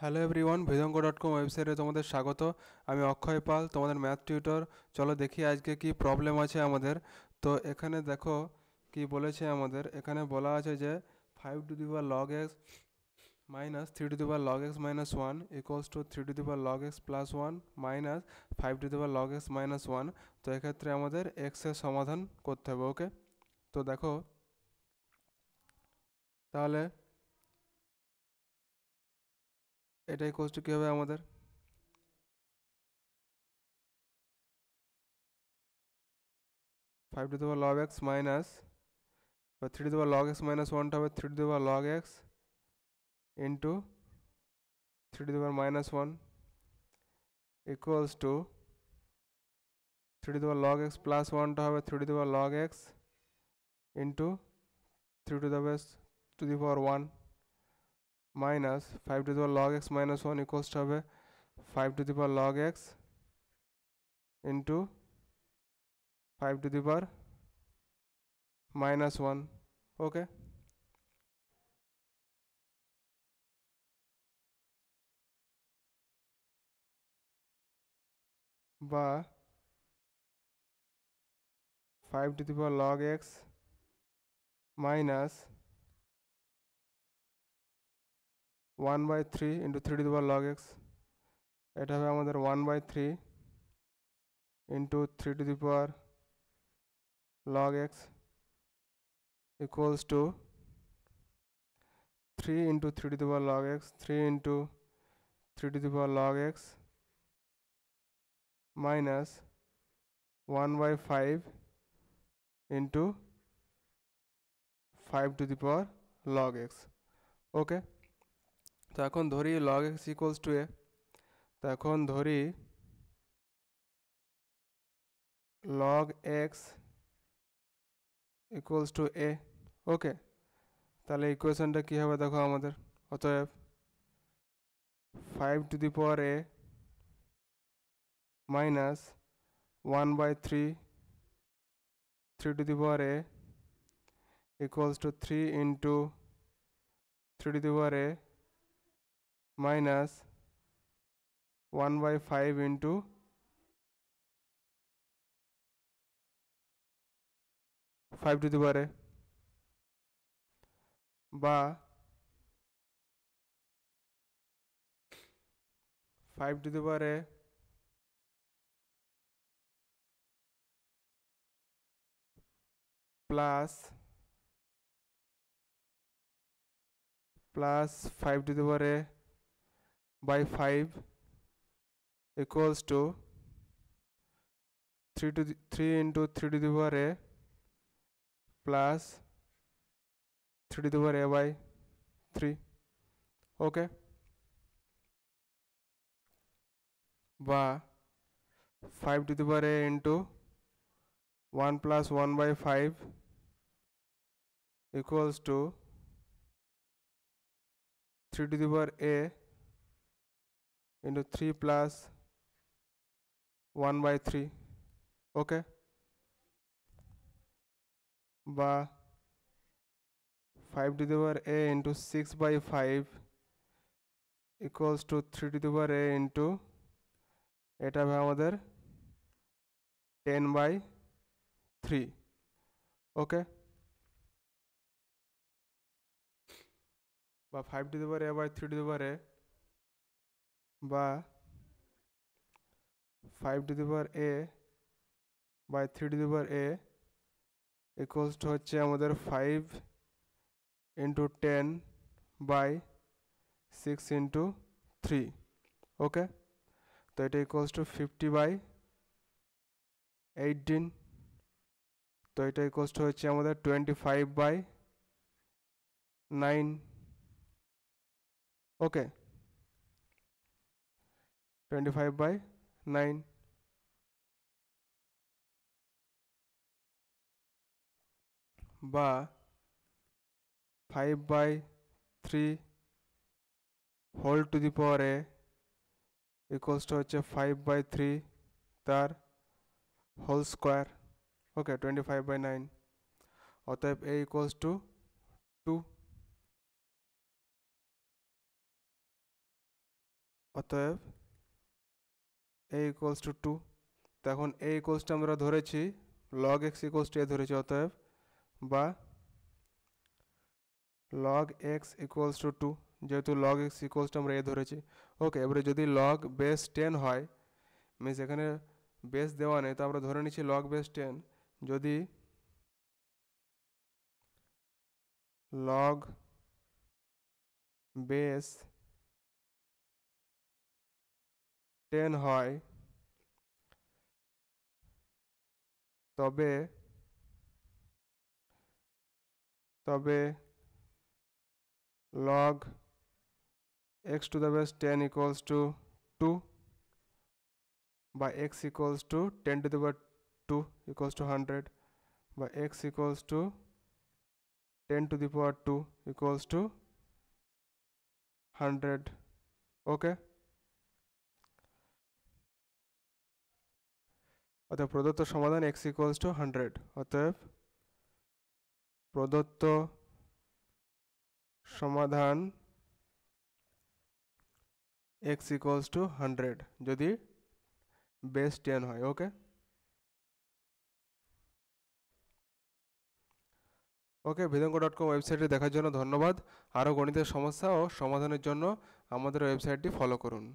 Hello everyone Vedang dot com ওয়েবসাইটে তোমাদের স্বাগত আমি অক্ষয় পাল তোমাদের ম্যাথ টিউটর চলো দেখি আজকে কি প্রবলেম আছে আমাদের তো এখানে দেখো কি বলেছে আমাদের এখানে বলা আছে যে five to the log x minus three to the log x minus one equals to three to the log x plus one minus five to the power log x minus one তো এক্ষেত্রে আমাদের এক্সের সমাধান করতে হবে ওকে তো দেখো তাহলে এটা ইকোয়াস টু কী হবে আমাদের five to the power log x minus বা three to the power log x minus ওয়ানটা হবে three to the power log x into three to the power minus one equals to three to the power log x plus ওয়ানটা হবে three to the power log x into three to the power to the power one minus five to the power log x minus one equals to है five to the power log x into five to the power minus one okay बा five to the power log x minus 1 by 3 into 3 to the power log x এটা হবে 1 by 3 into 3 to the power log x equals to 3 into 3 to the power log x 3 into 3 to the power log x minus 1 by 5 into 5 to the power log x okay তো এখন ধরি log x equals to a তো এখন ধরি log x equals to a okay তাহলে ইকুয়েশনটা কী হবে দেখো আমাদের অতএব five to the power a minus one by three three to the power a equals to three into three to the power a minus 1 by 5 into five to the power a बा five to the power a plus plus five to the power a by 5 equals to 3 to the, 3 into 3 to the power a plus 3 to the power a by 3 okay বা 5 to the power a into 1 plus 1 by 5 equals to 3 to the power a into 3 plus 1 by 3 okay ba 5 to the power a into 6 by 5 equals to 3 to the power a into eta by এটা 10 by 3 okay ba 5 to the power a by 3 to the power a বা five to the power a by three to the power a equals to হচ্ছে আমাদের five into ten by six into three okay তো এটা equals to fifty by eighteen তো এটা equals to হচ্ছে আমাদের twenty five by nine okay 25 by 9 বা 5 by 3 whole to the power a equals হচ্ছে 5 বাই থ্রি তার হোল স্কোয়ার ওকে 25 বাই 9 অতএব এ ইকুয়ালস টু টু অতএব এ ইকুয়ালস টু টু তখন এ ইকুয়ালসটা আমরা ধরেছি log x equals to a ধরেছি অতএব বা log x equals to two যেহেতু লগ এক্স ইকুয়ালস আমরা এ ধরেছি ওকে এবারে যদি লগ বেস টেন হয় মিনস এখানে বেস দেওয়া নেই তো আমরা ধরে নিচ্ছি লগ বেস টেন যদি লগ বেস 10 high. টেন হয় তবে তবে log x to the base 10 equals to 2 by x equals to 10 to the power 2 equals to 100 by x equals to 10 to the power 2 equals to 100 okay অতএব প্রদত্ত সমাধান x equals to hundred অতএব প্রদত্ত সমাধান x equals to hundred যদি base ten হয় okay ওকে বেদঙ্ক dot com ওয়েবসাইটটি দেখার জন্য ধন্যবাদ আরও গণিতের সমস্যা ও সমাধানের জন্য আমাদের ওয়েবসাইটটি ফলো করুন